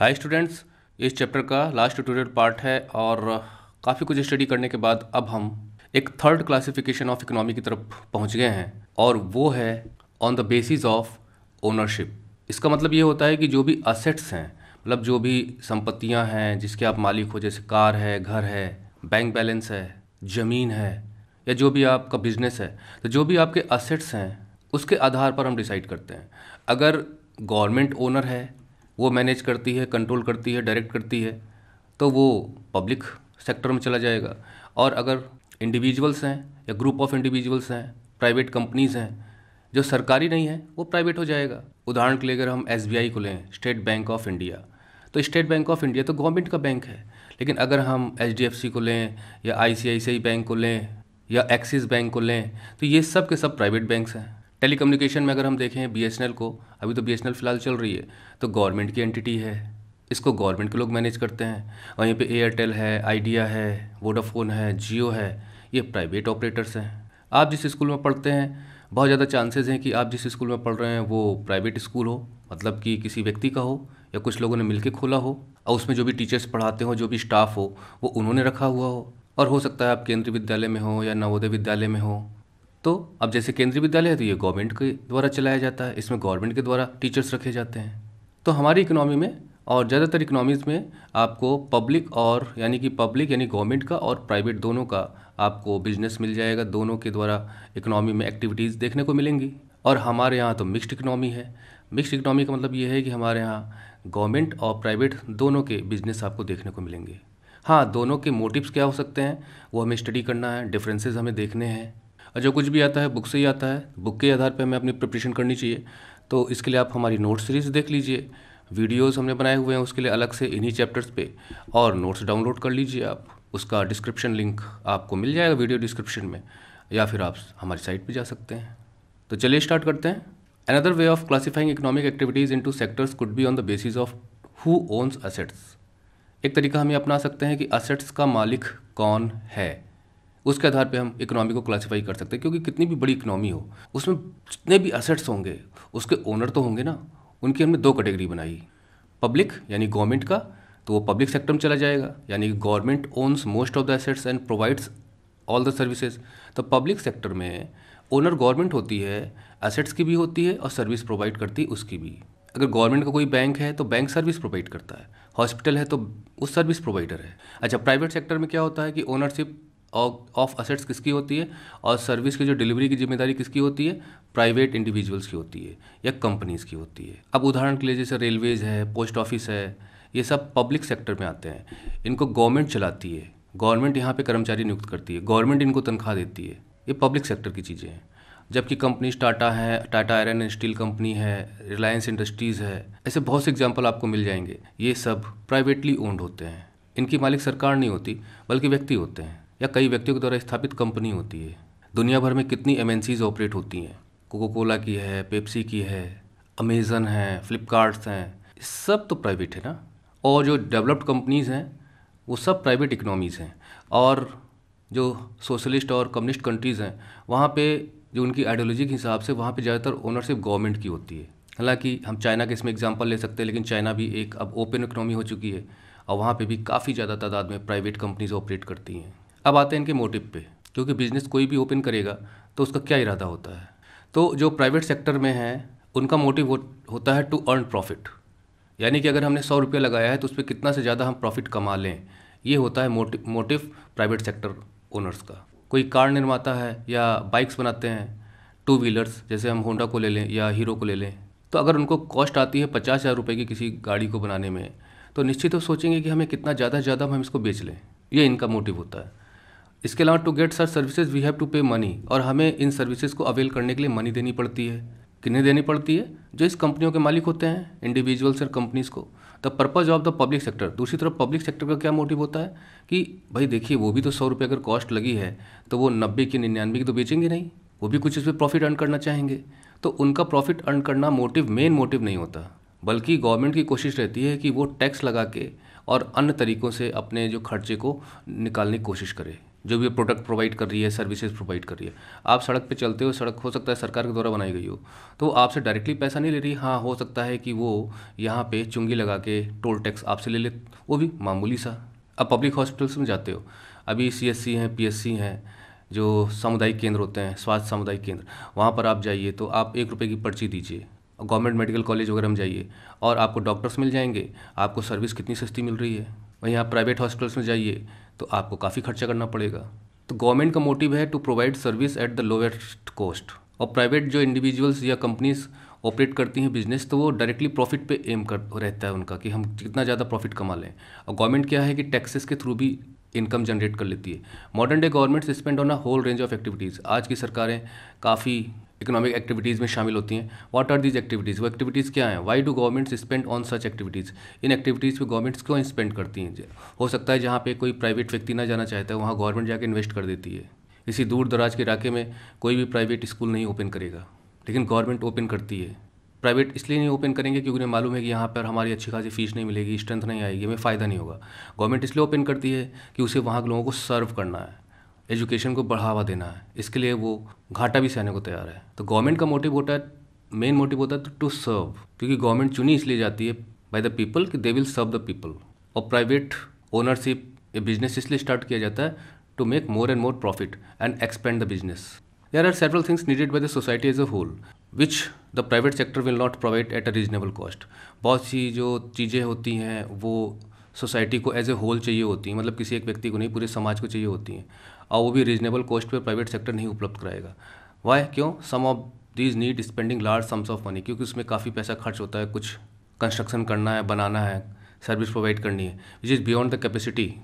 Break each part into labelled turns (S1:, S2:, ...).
S1: हाय students इस chapter का last tutorial part है और काफ़ी कुछ स्टडी करने के बाद अब हम एक थर्ड क्लासिफिकेशन ऑफ इकोनॉमी की तरफ पहुंच गए हैं और वो है on the basis of ownership इसका मतलब ये होता है कि जो भी असेट्स हैं मतलब जो भी संपत्तियां हैं जिसके आप मालिक हो जैसे कार है घर है बैंक बैलेंस है ज़मीन है या जो भी आपका बिजनेस है तो जो भी आपके असेट्स हैं उसके आधार पर हम डिसाइड करते हैं अगर गवर्नमेंट ओनर है वो मैनेज करती है कंट्रोल करती है डायरेक्ट करती है तो वो पब्लिक सेक्टर में चला जाएगा और अगर इंडिविजुअल्स हैं या ग्रुप ऑफ इंडिविजुअल्स हैं प्राइवेट कंपनीज़ हैं जो सरकारी नहीं है वो प्राइवेट हो जाएगा उदाहरण के लिए अगर हम एस को लें स्टेट बैंक ऑफ इंडिया तो स्टेट बैंक ऑफ इंडिया तो गवर्नमेंट का बैंक है लेकिन अगर हम एच को लें या आई बैंक को लें या एक्सिस बैंक को लें तो ये सब के सब प्राइवेट बैंक्स हैं टेली में अगर हम देखें बी को अभी तो बी फ़िलहाल चल रही है तो गवर्नमेंट की एंटिटी है इसको गवर्नमेंट के लोग मैनेज करते हैं वहीं पे एयरटेल है आइडिया है वोडाफोन है जियो है ये प्राइवेट ऑपरेटर्स हैं आप जिस स्कूल में पढ़ते हैं बहुत ज़्यादा चांसेस हैं कि आप जिस स्कूल में पढ़ रहे हैं वो प्राइवेट स्कूल हो मतलब कि किसी व्यक्ति का हो या कुछ लोगों ने मिल खोला हो और उसमें जो भी टीचर्स पढ़ाते हो जो भी स्टाफ हो वो उन्होंने रखा हुआ हो और हो सकता है आप केंद्रीय विद्यालय में हो या नवोदय विद्यालय में हो तो अब जैसे केंद्रीय विद्यालय है तो ये गवर्नमेंट के द्वारा चलाया जाता है इसमें गवर्नमेंट के द्वारा टीचर्स रखे जाते हैं तो हमारी इकोनॉमी में और ज़्यादातर इकोनॉमीज़ में आपको पब्लिक और यानी कि पब्लिक यानी गवर्नमेंट का और प्राइवेट दोनों का आपको बिजनेस मिल जाएगा दोनों के द्वारा इकोनॉमी में एक्टिविटीज़ देखने को मिलेंगी और हमारे यहाँ तो मिक्स्ड इकोनॉमी है मिक्स्ड इकोनॉमी का मतलब ये है कि हमारे यहाँ गवर्नमेंट और प्राइवेट दोनों के बिजनेस आपको देखने को मिलेंगे हाँ दोनों के मोटिव्स क्या हो सकते हैं वो हमें स्टडी करना है डिफरेंसेस हमें देखने हैं जो कुछ भी आता है बुक से ही आता है बुक के आधार पर हमें अपनी प्रिपरेशन करनी चाहिए तो इसके लिए आप हमारी नोट सीरीज़ देख लीजिए वीडियोस हमने बनाए हुए हैं उसके लिए अलग से इन्हीं चैप्टर्स पे और नोट्स डाउनलोड कर लीजिए आप उसका डिस्क्रिप्शन लिंक आपको मिल जाएगा वीडियो डिस्क्रिप्शन में या फिर आप हमारी साइट पे जा सकते हैं तो चलिए स्टार्ट करते हैं another way of classifying economic activities into sectors could be on the basis of who owns assets एक तरीका हम ये अपना सकते हैं कि असेट्स का मालिक कौन है उसके आधार पे हम इकोनॉमी को क्लासीफाई कर सकते हैं क्योंकि कितनी भी बड़ी इकोनॉमी हो उसमें जितने भी असेट्स होंगे उसके ओनर तो होंगे ना उनकी हमने दो कैटेगरी बनाई पब्लिक यानी गवर्नमेंट का तो वो पब्लिक सेक्टर में चला जाएगा यानी government owns most of the assets and provides all the services तो पब्लिक सेक्टर में ओनर गवर्नमेंट होती है एसेट्स की भी होती है और सर्विस प्रोवाइड करती है उसकी भी अगर गवर्नमेंट का कोई बैंक है तो बैंक सर्विस प्रोवाइड करता है हॉस्पिटल है तो उस सर्विस प्रोवाइडर है अच्छा प्राइवेट सेक्टर में क्या होता है कि ओनरशिप ऑफ असेट्स किसकी होती है और सर्विस की जो डिलीवरी की जिम्मेदारी किसकी होती है प्राइवेट इंडिविजुअल्स की होती है या कंपनीज की होती है अब उदाहरण के लिए जैसे रेलवेज है पोस्ट ऑफिस है ये सब पब्लिक सेक्टर में आते हैं इनको गवर्नमेंट चलाती है गवर्नमेंट यहाँ पे कर्मचारी नियुक्त करती है गवर्नमेंट इनको तनख्वाह देती है ये पब्लिक सेक्टर की चीज़ें हैं जबकि कंपनीज टाटा है Tata Iron and Steel Company है रिलायंस इंडस्ट्रीज़ है ऐसे बहुत से एग्जाम्पल आपको मिल जाएंगे ये सब प्राइवेटली ओन्ड होते हैं इनकी मालिक सरकार नहीं होती बल्कि व्यक्ति होते हैं या कई व्यक्तियों के द्वारा स्थापित कंपनी होती है दुनिया भर में कितनी एम ऑपरेट होती हैं कोको कोला की है पेप्सी की है अमेज़न है फ्लिपकार्ट हैं सब तो प्राइवेट है ना और जो डेवलप्ड कंपनीज़ हैं वो सब प्राइवेट इकनॉमीज़ हैं और जो सोशलिस्ट और कम्युनिस्ट कंट्रीज़ हैं वहाँ पे जो उनकी आइडियोलॉजी के हिसाब से वहाँ पे ज़्यादातर ओनरशिप गवर्नमेंट की होती है हालांकि हम चाइना के इसमें एग्जांपल ले सकते हैं लेकिन चाइना भी एक अब ओपन इकनॉमी हो चुकी है और वहाँ पे भी काफ़ी ज़्यादा तादाद में प्राइवेट कंपनीज़ ऑपरेट करती हैं अब आते हैं इनके मोटिव पे क्योंकि बिजनेस कोई भी ओपन करेगा तो उसका क्या इरादा होता है तो जो प्राइवेट सेक्टर में है उनका मोटिव हो, होता है टू अर्न प्रॉफिट यानी कि अगर हमने सौ रुपया लगाया है तो उस पर कितना से ज़्यादा हम प्रॉफिट कमा लें ये होता है motive motive private sector owners का कोई कार निर्माता है या बाइक्स बनाते हैं टू व्हीलर्स जैसे हम होंडा को ले लें या हीरो को ले लें तो अगर उनको कॉस्ट आती है पचास हज़ार रुपये की किसी गाड़ी को बनाने में तो निश्चित तो सोचेंगे कि हमें कितना ज़्यादा से ज़्यादा हम इसको बेच लें ये इनका मोटिव होता है इसके अलावा to get sir services we have to pay money और हमें इन सर्विसेज को अवेल करने के लिए मनी देनी पड़ती है किन्हें देनी पड़ती है जो इस कंपनियों के मालिक होते हैं इंडिविजुअल्स और कंपनीज़ को the purpose of the public sector दूसरी तरफ पब्लिक सेक्टर का क्या मोटिव होता है कि भाई देखिए वो भी तो सौ रुपये अगर कॉस्ट लगी है तो वो नब्बे की निन्यानवे की तो बेचेंगे नहीं वो भी कुछ इस पर प्रॉफिट अर्न करना चाहेंगे तो उनका प्रॉफिट अर्न करना मोटिव मेन मोटिव नहीं होता बल्कि गवर्नमेंट की कोशिश रहती है कि वो टैक्स लगा के और अन्य तरीक़ों से अपने जो खर्चे को निकालने की कोशिश करे जो भी प्रोडक्ट प्रोवाइड कर रही है सर्विसेज प्रोवाइड कर रही है आप सड़क पे चलते हो सड़क हो सकता है सरकार के द्वारा बनाई गई हो तो आपसे डायरेक्टली पैसा नहीं ले रही हाँ हो सकता है कि वो यहाँ पे चुंगी लगा के टोल टैक्स आपसे ले ले वो भी मामूली सा आप पब्लिक हॉस्पिटल्स में जाते हो अभी सी एस सी हैं पी एस सी हैं जो सामुदायिक केंद्र होते हैं स्वास्थ्य सामुदायिक केंद्र वहाँ पर आप जाइए तो आप एक रुपये की पर्ची दीजिए गवर्नमेंट मेडिकल कॉलेज वगैरह में जाइए और आपको डॉक्टर्स मिल जाएंगे आपको सर्विस कितनी सस्ती मिल रही है वहीं आप प्राइवेट हॉस्पिटल्स में जाइए तो आपको काफ़ी खर्चा करना पड़ेगा तो गवर्नमेंट का मोटिव है to provide service at the lowest cost और प्राइवेट जो इंडिविजुअल्स या कंपनीज ऑपरेट करती हैं बिजनेस तो वो डायरेक्टली प्रॉफिट पे एम कर रहता है उनका कि हम कितना ज़्यादा प्रॉफिट कमा लें और गवर्नमेंट क्या है कि टैक्सेस के थ्रू भी इनकम जनरेट कर लेती है modern day government spend on a whole range of activities आज की सरकारें काफ़ी इकोनॉमिक एक्टिविटीज़ में शामिल होती हैं व्हाट आर दीज एक्टिविटीज़ वो एक्टिविटीज़ क्या हैं why do governments spend on such activities इन एक्टिविटीज़ पे गवर्नमेंट्स क्यों स्पेंड करती हैं हो सकता है जहाँ पे कोई प्राइवेट व्यक्ति ना जाना चाहता है वहाँ गवर्नमेंट जाकर इन्वेस्ट कर देती है इसी दूर दराज के इलाके में कोई भी प्राइवेट स्कूल नहीं ओपन करेगा लेकिन गवर्नमेंट ओपन करती है प्राइवेट इसलिए नहीं ओपन करेंगे क्योंकि उन्हें मालूम है कि यहाँ पर हमारी अच्छी खासी फीस नहीं मिलेगी स्ट्रेंथ नहीं आएगी हमें फ़ायदा नहीं होगा गवर्नमेंट इसलिए ओपन करती है कि उसे वहाँ के लोगों को सर्व करना है एजुकेशन को बढ़ावा देना है इसके लिए वो घाटा भी सहने को तैयार है तो गवर्नमेंट का मोटिव होता है मेन मोटिव होता है टू सर्व क्योंकि गवर्नमेंट चुनी इसलिए जाती है बाय द पीपल कि they will serve the people और प्राइवेट ओनरशिप ये बिजनेस इसलिए स्टार्ट किया जाता है to make more and more profit and expand the business there are several things needed by the society as a whole which the private sector will not provide at a reasonable cost बहुत सी जो चीज़ें होती हैं वो society को as a whole चाहिए होती हैं मतलब किसी एक व्यक्ति को नहीं पूरे समाज को चाहिए होती हैं और वो भी रीजनेबल कॉस्ट पर प्राइवेट सेक्टर नहीं उपलब्ध कराएगा वाई क्यों some of these need spending large sums of money क्योंकि उसमें काफ़ी पैसा खर्च होता है कुछ कंस्ट्रक्शन करना है बनाना है सर्विस प्रोवाइड करनी है which is beyond the capacity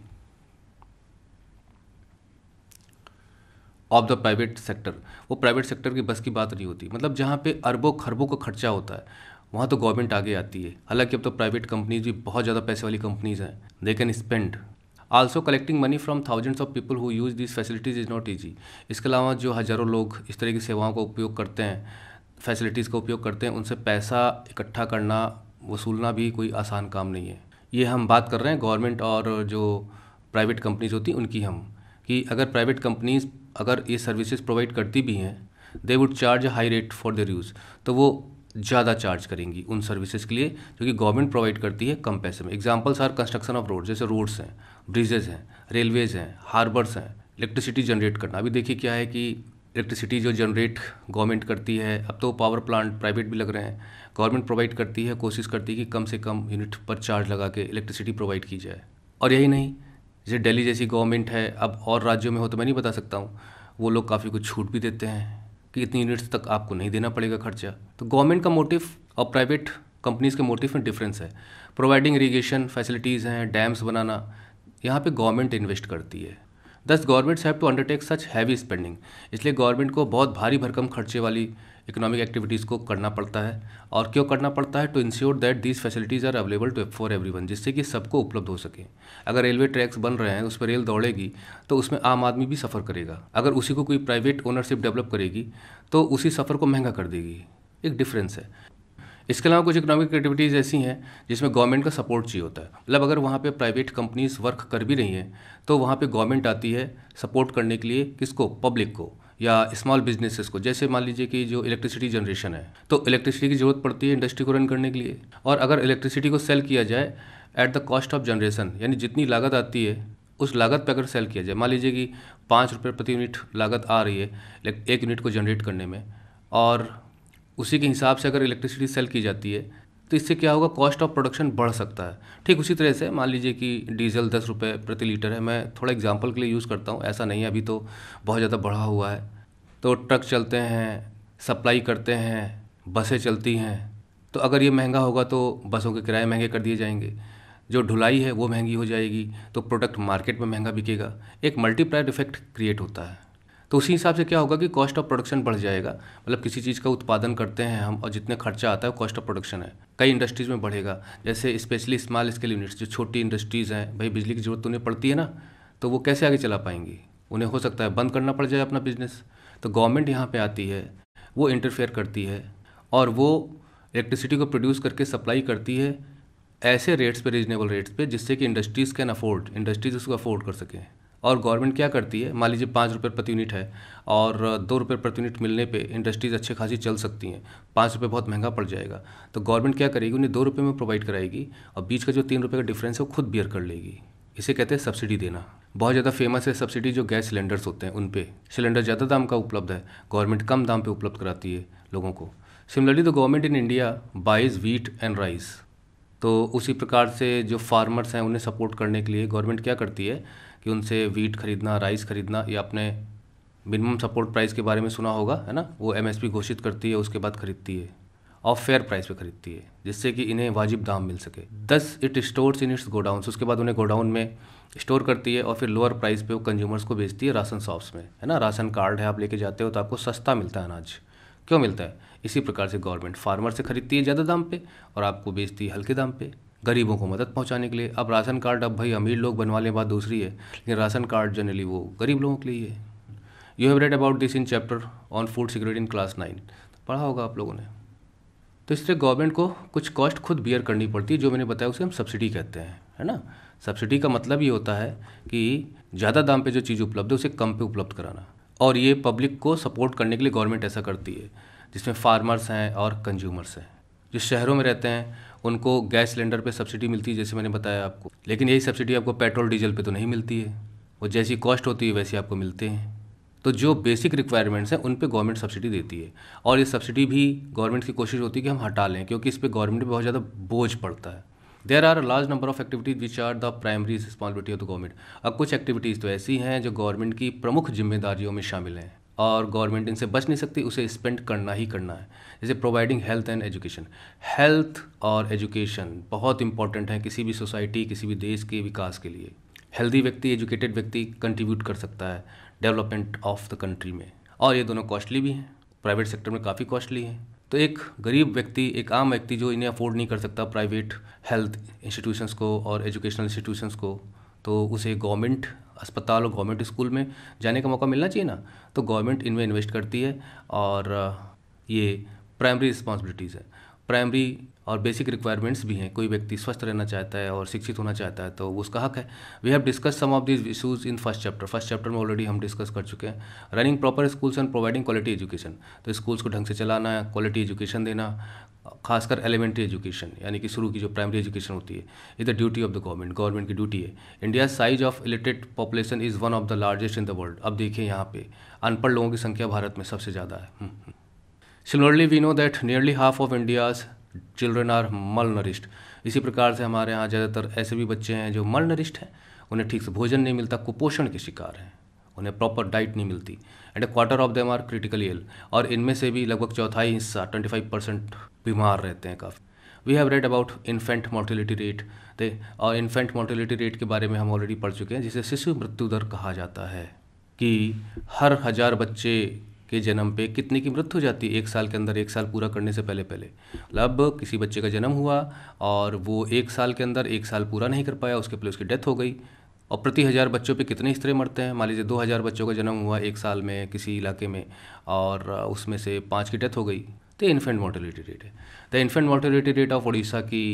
S1: of the private sector वो प्राइवेट सेक्टर की बस की बात नहीं होती मतलब जहाँ पे अरबों खरबों का खर्चा होता है वहाँ तो गवर्नमेंट आगे आती है हालांकि अब तो प्राइवेट कंपनीज भी बहुत ज़्यादा पैसे वाली कंपनीज हैं they can spend also collecting money from thousands of people who use this facilities is not easy इसके अलावा जो हज़ारों लोग इस तरह की सेवाओं का उपयोग करते हैं फैसिलिटीज़ का उपयोग करते हैं उनसे पैसा इकट्ठा करना वसूलना भी कोई आसान काम नहीं है ये हम बात कर रहे हैं गवर्नमेंट और जो प्राइवेट कंपनीज होती हैं उनकी हम कि अगर प्राइवेट कंपनीज अगर ये सर्विसेज प्रोवाइड करती भी हैं they would charge high rate for their use तो वो ज़्यादा चार्ज करेंगी उन सर्विसेज के लिए जो कि गवर्नमेंट प्रोवाइड करती है कम पैसे में examples are construction of road जैसे रोड्स हैं ब्रिजेज हैं रेलवेज हैं हार्बर्स हैं इलेक्ट्रिसिटी जनरेट करना अभी देखिए क्या है कि इलेक्ट्रिसिटी जो जनरेट गवर्नमेंट करती है अब तो पावर प्लांट प्राइवेट भी लग रहे हैं गवर्नमेंट प्रोवाइड करती है कोशिश करती है कि कम से कम यूनिट पर चार्ज लगा के इलेक्ट्रिसिटी प्रोवाइड की जाए और यही नहीं जैसे दिल्ली जैसी गवर्नमेंट है अब और राज्यों में हो तो मैं नहीं बता सकता हूँ वो लोग काफ़ी कुछ छूट भी देते हैं कि इतनी यूनिट्स तक आपको नहीं देना पड़ेगा खर्चा तो गवर्नमेंट का मोटिव और प्राइवेट कंपनीज़ के मोटिव में डिफरेंस है प्रोवाइडिंग इरीगेशन फैसिलिटीज़ हैं डैम्स बनाना यहाँ पे गवर्नमेंट इन्वेस्ट करती है thus governments have to undertake such heavy spending इसलिए गवर्नमेंट को बहुत भारी भरकम खर्चे वाली इकोनॉमिक एक्टिविटीज़ को करना पड़ता है और क्यों करना पड़ता है to ensure that these facilities are available to for everyone जिससे कि सबको उपलब्ध हो सके अगर रेलवे ट्रैक्स बन रहे हैं उस पर रेल दौड़ेगी तो उसमें आम आदमी भी सफ़र करेगा अगर उसी को कोई प्राइवेट ओनरशिप डेवलप करेगी तो उसी सफ़र को महंगा कर देगी एक डिफरेंस है इसके अलावा कुछ इकोनॉमिक एक्टिविटीज़ ऐसी हैं जिसमें गवर्नमेंट का सपोर्ट चाहिए होता है मतलब अगर वहाँ पे प्राइवेट कंपनीज वर्क कर भी रही हैं तो वहाँ पे गवर्नमेंट आती है सपोर्ट करने के लिए किसको पब्लिक को या स्मॉल बिजनेसेस को जैसे मान लीजिए कि जो इलेक्ट्रिसिटी जनरेशन है तो इलेक्ट्रिसिटी की ज़रूरत पड़ती है इंडस्ट्री को रन करने के लिए और अगर इलेक्ट्रिसिटी को सेल किया जाए at the cost of generation यानी जितनी लागत आती है उस लागत पर अगर सेल किया जाए मान लीजिए कि पाँच रुपये प्रति यूनिट लागत आ रही है एक यूनिट को जनरेट करने में और उसी के हिसाब से अगर इलेक्ट्रिसिटी सेल की जाती है तो इससे क्या होगा कॉस्ट ऑफ प्रोडक्शन बढ़ सकता है ठीक उसी तरह से मान लीजिए कि डीजल दस रुपये प्रति लीटर है मैं थोड़ा एग्जाम्पल के लिए यूज़ करता हूँ ऐसा नहीं है अभी तो बहुत ज़्यादा बढ़ा हुआ है तो ट्रक चलते हैं सप्लाई करते हैं बसें चलती हैं तो अगर ये महंगा होगा तो बसों के किराए महंगे कर दिए जाएंगे जो ढुलाई है वो महंगी हो जाएगी तो प्रोडक्ट मार्केट में महंगा बिकेगा एक मल्टीप्लायर इफेक्ट क्रिएट होता है तो उसी हिसाब से क्या होगा कि कॉस्ट ऑफ प्रोडक्शन बढ़ जाएगा मतलब किसी चीज़ का उत्पादन करते हैं हम और जितने खर्चा आता है कॉस्ट ऑफ प्रोडक्शन है कई इंडस्ट्रीज़ में बढ़ेगा जैसे स्पेशली स्मॉल स्केल यूनिट्स जो छोटी इंडस्ट्रीज़ हैं भाई बिजली की ज़रूरत तो उन्हें पड़ती है ना तो वो कैसे आगे चला पाएंगी उन्हें हो सकता है बंद करना पड़ जाए अपना बिजनेस तो गवर्नमेंट यहाँ पर आती है वो इंटरफेयर करती है और वो इलेक्ट्रिसिटी को प्रोड्यूस करके सप्लाई करती है ऐसे रेट्स पे रीजनेबल रेट्स पे जिससे कि इंडस्ट्रीज़ कैन अफोर्ड इंडस्ट्रीज़ उसको अफोर्ड कर सकें और गवर्नमेंट क्या करती है मान लीजिए पाँच रुपये प्रति यूनिट है और दो रुपये प्रति यूनिट मिलने पे इंडस्ट्रीज़ अच्छी खासी चल सकती हैं पाँच रुपये बहुत महंगा पड़ जाएगा तो गवर्नमेंट क्या करेगी उन्हें दो रुपये में प्रोवाइड कराएगी और बीच का जो तीन रुपये का डिफरेंस है वो खुद बियर कर लेगी इसे कहते हैं सब्सिडी देना बहुत ज़्यादा फेमस है सब्सिडी जो गैस सिलेंडर्स होते हैं उन पर सिलेंडर ज़्यादा दाम का उपलब्ध है गवर्नमेंट कम दाम पर उपलब्ध कराती है लोगों को similarly the government in India buys wheat and rice तो उसी प्रकार से जो फार्मर्स हैं उन्हें सपोर्ट करने के लिए गवर्नमेंट क्या करती है कि उनसे वीट खरीदना राइस खरीदना या अपने मिनिमम सपोर्ट प्राइस के बारे में सुना होगा है ना वो एम घोषित करती है उसके बाद खरीदती है और फेयर प्राइस पे खरीदती है जिससे कि इन्हें वाजिब दाम मिल सके thus it stores in its godown उसके बाद उन्हें गोडाउन में स्टोर करती है और फिर लोअर प्राइस पे वो कंज्यूमर्स को बेचती है राशन शॉप्स में है ना राशन कार्ड है आप लेके जाते हो तो आपको सस्ता मिलता है अनाज क्यों मिलता है इसी प्रकार से गवर्नमेंट फार्मर से खरीदती है ज़्यादा दाम पे और आपको बेचती है हल्के दाम पे गरीबों को मदद पहुंचाने के लिए अब राशन कार्ड अब भाई अमीर लोग बनवा लें बात दूसरी है लेकिन राशन कार्ड जनरली वो गरीब लोगों के लिए है you have read about this in chapter on food security in class nine पढ़ा होगा आप लोगों ने तो इसलिए गवर्नमेंट को कुछ कॉस्ट खुद बियर करनी पड़ती है जो मैंने बताया उसे हम सब्सिडी कहते हैं है ना सब्सिडी का मतलब ये होता है कि ज़्यादा दाम पे जो चीज़ उपलब्ध है उसे कम पे उपलब्ध कराना और ये पब्लिक को सपोर्ट करने के लिए गवर्नमेंट ऐसा करती है जिसमें फार्मर्स हैं और कंज्यूमर्स हैं जो शहरों में रहते हैं उनको गैस सिलेंडर पे सब्सिडी मिलती है जैसे मैंने बताया आपको लेकिन यही सब्सिडी आपको पेट्रोल डीजल पे तो नहीं मिलती है वो जैसी कॉस्ट होती है वैसी आपको मिलते हैं तो जो बेसिक रिक्वायरमेंट्स हैं उन पर गवर्नमेंट सब्सिडी देती है और ये सब्सिडी भी गवर्नमेंट की कोशिश होती है कि हम हटा लें क्योंकि इस पर गवर्नमेंट पर बहुत ज़्यादा बोझ पड़ता है there are large number of activities which are the primary responsibility of the government अब कुछ एक्टिविटीज़ तो ऐसी हैं जो गवर्नमेंट की प्रमुख जिम्मेदारियों में शामिल हैं और गवर्नमेंट इनसे बच नहीं सकती उसे स्पेंड करना ही करना है जैसे providing health and education health और एजुकेशन बहुत इंपॉर्टेंट है किसी भी सोसाइटी किसी भी देश के विकास के लिए हेल्दी व्यक्ति एजुकेटेड व्यक्ति कंट्रीब्यूट कर सकता है डेवलपमेंट ऑफ द कंट्री में और ये दोनों कॉस्टली भी हैं प्राइवेट सेक्टर में काफ़ी कॉस्टली है तो एक गरीब व्यक्ति एक आम व्यक्ति जो इन्हें अफोर्ड नहीं कर सकता प्राइवेट हेल्थ इंस्टीट्यूशंस को और एजुकेशनल इंस्टीट्यूशंस को तो उसे गवर्नमेंट अस्पताल और गवर्नमेंट स्कूल में जाने का मौका मिलना चाहिए ना तो गवर्नमेंट इनमें इन्वेस्ट करती है और ये प्राइमरी रिस्पॉन्सिबिलिटीज़ है प्राइमरी और बेसिक रिक्वायरमेंट्स भी हैं कोई व्यक्ति स्वस्थ रहना चाहता है और शिक्षित होना चाहता है तो वो उसका हक है we have discuss some of this issues in first chapter first chapter में ऑलरेडी हम डिस्कस कर चुके हैं running proper schools and providing quality education तो स्कूल्स को ढंग से चलाना क्वालिटी एजुकेशन देना खासकर एलिमेंट्री एजुकेशन यानी कि शुरू की जो प्राइमरी एजुकेशन होती है is the duty of the government government की ड्यूटी है India size of illiterate population is one of the largest in the world अब देखिए यहाँ पे अनपढ़ लोगों की संख्या भारत में सबसे ज़्यादा है similarly we know that nearly half of India's children are malnourished इसी प्रकार से हमारे यहाँ ज़्यादातर ऐसे भी बच्चे हैं जो मल नरिस्ट हैं उन्हें ठीक से भोजन नहीं मिलता कुपोषण के शिकार हैं उन्हें प्रॉपर डाइट नहीं मिलती and a quarter of them are critically ill और इनमें से भी लगभग चौथाई हिस्सा ट्वेंटी फाइव परसेंट बीमार रहते हैं काफ़ी we have read about infant mortality rate they और इन्फेंट मोर्टिलिटी रेट के बारे में हम ऑलरेडी पढ़ चुके हैं जिसे शिशु मृत्यु दर कहा जाता है कि हर हज़ार बच्चे के जन्म पे कितने की मृत्यु हो जाती है एक साल के अंदर एक साल पूरा करने से पहले पहले अब किसी बच्चे का जन्म हुआ और वो एक साल के अंदर एक साल पूरा नहीं कर पाया उसके पहले उसकी डेथ हो गई और प्रति हज़ार बच्चों पे कितने स्त्री मरते हैं मान लीजिए दो हज़ार बच्चों का जन्म हुआ एक साल में किसी इलाके में और उसमें से पाँच की डेथ हो गई तो इन्फेंट मोर्टेलिटी रेट है the infant mortality rate of Orissa की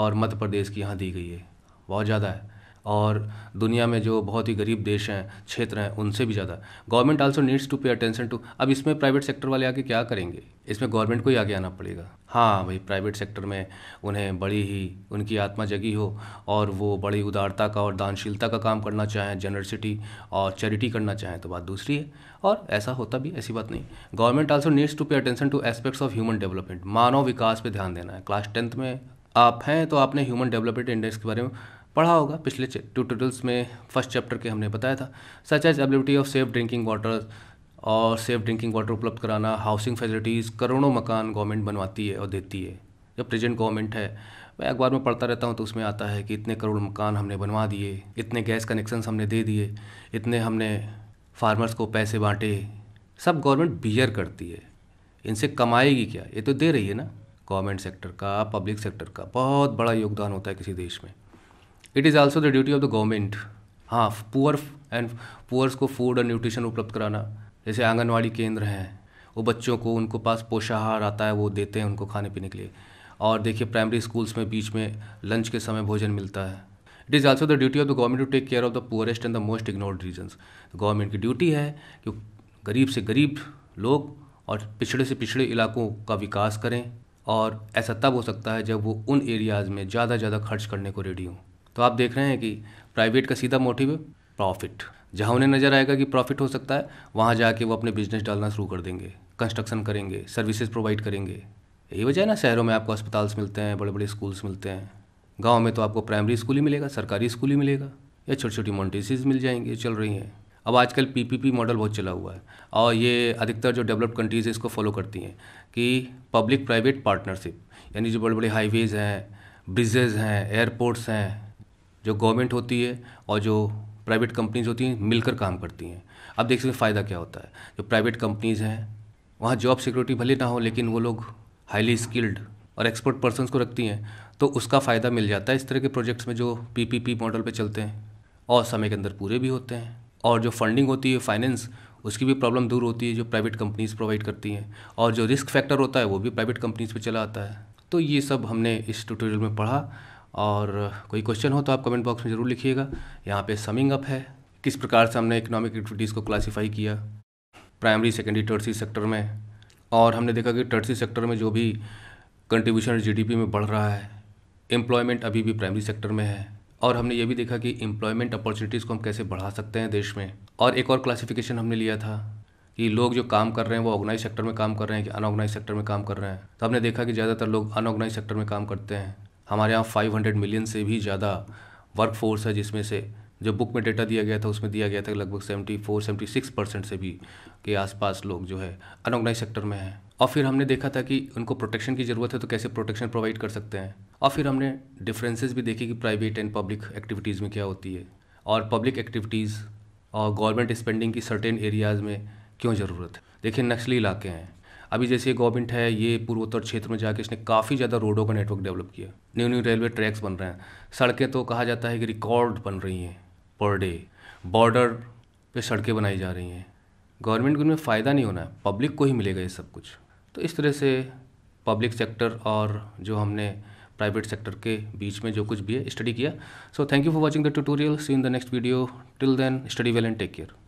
S1: और मध्य प्रदेश की यहाँ दी गई है बहुत ज़्यादा है और दुनिया में जो बहुत ही गरीब देश हैं क्षेत्र हैं उनसे भी ज़्यादा government also needs to pay attention to अब इसमें प्राइवेट सेक्टर वाले आके क्या करेंगे इसमें गवर्नमेंट को ही आगे आना पड़ेगा हाँ भाई प्राइवेट सेक्टर में उन्हें बड़ी ही उनकी आत्मा जगी हो और वो बड़ी उदारता का और दानशीलता का काम करना चाहें जनरसिटी और चैरिटी करना चाहें तो बात दूसरी है और ऐसा होता भी ऐसी बात नहीं government also needs to pay attention to aspects of human development मानव विकास पर ध्यान देना है क्लास टेंथ में आप हैं तो आपने ह्यूमन डेवलपमेंट इंडेक्स के बारे में पढ़ा होगा पिछले ट्यूटोरियल्स में फर्स्ट चैप्टर के हमने बताया था such as ability of safe drinking water और सेफ ड्रिंकिंग वाटर उपलब्ध कराना हाउसिंग फैसिलिटीज़ करोड़ों मकान गवर्नमेंट बनवाती है और देती है जब प्रेजेंट गवर्नमेंट है मैं अखबार में पढ़ता रहता हूँ तो उसमें आता है कि इतने करोड़ मकान हमने बनवा दिए इतने गैस कनेक्शंस हमने दे दिए इतने हमने फार्मर्स को पैसे बांटे सब गवर्नमेंट बियर करती है इनसे कमाएगी क्या ये तो दे रही है ना गवर्नमेंट सेक्टर का पब्लिक सेक्टर का बहुत बड़ा योगदान होता है किसी देश में it is also the duty of the government हाँ पुअर एंड पुअर्स को फूड और न्यूट्रिशन उपलब्ध कराना जैसे आंगनवाड़ी केंद्र हैं वो बच्चों को उनको पास पोषाहार आता है वो देते हैं उनको खाने पीने के लिए और देखिए प्राइमरी स्कूल्स में बीच में लंच के समय भोजन मिलता है it is also the duty of the government to take care of the poorest and the most ignored regions government की ड्यूटी है कि गरीब से गरीब लोग और पिछड़े से पिछड़े इलाकों का विकास करें और ऐसा तब हो सकता है जब वो उन एरियाज़ में ज़्यादा ज़्यादा खर्च करने को रेडी हों तो आप देख रहे हैं कि प्राइवेट का सीधा मोटिव प्रॉफिट जहाँ उन्हें नज़र आएगा कि प्रॉफिट हो सकता है वहाँ जाके वो अपने बिजनेस डालना शुरू कर देंगे कंस्ट्रक्शन करेंगे सर्विसेज प्रोवाइड करेंगे यही वजह है ना शहरों में आपको अस्पताल्स मिलते हैं बड़े बड़े स्कूल्स मिलते हैं गाँव में तो आपको प्राइमरी स्कूल ही मिलेगा सरकारी स्कूल ही मिलेगा या छोटी छोटी मोन्टेसीज मिल जाएंगी चल रही हैं अब आजकल पीपीपी मॉडल बहुत चला हुआ है और ये अधिकतर जो डेवलप्ड कंट्रीज़ है इसको फॉलो करती हैं कि पब्लिक प्राइवेट पार्टनरशिप यानी जो बड़े बड़े हाईवेज़ हैं ब्रिजेज़ हैं एयरपोर्ट्स हैं जो गवर्नमेंट होती है और जो प्राइवेट कंपनीज होती हैं मिलकर काम करती हैं अब देख सकते फ़ायदा क्या होता है जो प्राइवेट कंपनीज़ हैं वहाँ जॉब सिक्योरिटी भले ना हो लेकिन वो लोग हाईली स्किल्ड और एक्सपर्ट पर्सन को रखती हैं तो उसका फ़ायदा मिल जाता है इस तरह के प्रोजेक्ट्स में जो पीपीपी मॉडल पे चलते हैं और समय के अंदर पूरे भी होते हैं और जो फंडिंग होती है फाइनेंस उसकी भी प्रॉब्लम दूर होती है जो प्राइवेट कंपनीज़ प्रोवाइड करती हैं और जो रिस्क फैक्टर होता है वो भी प्राइवेट कंपनीज़ पर चला आता है तो ये सब हमने इस ट्यूटोरियल में पढ़ा और कोई क्वेश्चन हो तो आप कमेंट बॉक्स में ज़रूर लिखिएगा यहाँ पे समिंग अप है किस प्रकार से हमने इकोनॉमिक एक्टिविटीज़ को क्लासिफाई किया प्राइमरी सेकेंडरी टर्सी सेक्टर में और हमने देखा कि टर्सी सेक्टर में जो भी कंट्रीब्यूशन जीडीपी में बढ़ रहा है एम्प्लॉयमेंट अभी भी प्राइमरी सेक्टर में है और हमने ये भी देखा कि एम्प्लॉयमेंट अपॉर्चुनिटीज़ को हम कैसे बढ़ा सकते हैं देश में और एक और क्लासिफिकेशन हमने लिया था कि लोग जो काम कर रहे हैं वो ऑर्गेनाइज सेक्टर में काम कर रहे हैं कि अनऑर्गेनाइज सेक्टर में काम कर रहे हैं तो हमने देखा कि ज़्यादातर लोग अनऑर्गेनाइज सेक्टर में काम करते हैं हमारे यहाँ 500 मिलियन से भी ज़्यादा वर्क फोर्स है जिसमें से जो बुक में डेटा दिया गया था उसमें दिया गया था लगभग 74 76 परसेंट से भी के आसपास लोग जो है अनऑर्गनाइज सेक्टर में हैं और फिर हमने देखा था कि उनको प्रोटेक्शन की ज़रूरत है तो कैसे प्रोटेक्शन प्रोवाइड कर सकते हैं और फिर हमने डिफरेंसेस भी देखे कि प्राइवेट एंड पब्लिक एक्टिविटीज़ में क्या होती है और पब्लिक एक्टिविटीज़ और गवर्नमेंट स्पेंडिंग की सर्टेन एरियाज़ में क्यों ज़रूरत है देखिए नक्सली इलाके हैं अभी जैसे गवर्नमेंट है ये पूर्वोत्तर क्षेत्र में जाके इसने काफ़ी ज़्यादा रोडों का नेटवर्क डेवलप किया न्यू न्यू रेलवे ट्रैक्स बन रहे हैं सड़कें तो कहा जाता है कि रिकॉर्ड बन रही हैं पर डे बॉर्डर पे सड़कें बनाई जा रही हैं गवर्नमेंट को इनमें फ़ायदा नहीं होना है पब्लिक को ही मिलेगा ये सब कुछ तो इस तरह से पब्लिक सेक्टर और जो हमने प्राइवेट सेक्टर के बीच में जो कुछ भी है स्टडी किया so thank you for watching the tutorial see in the next video till then study well and take care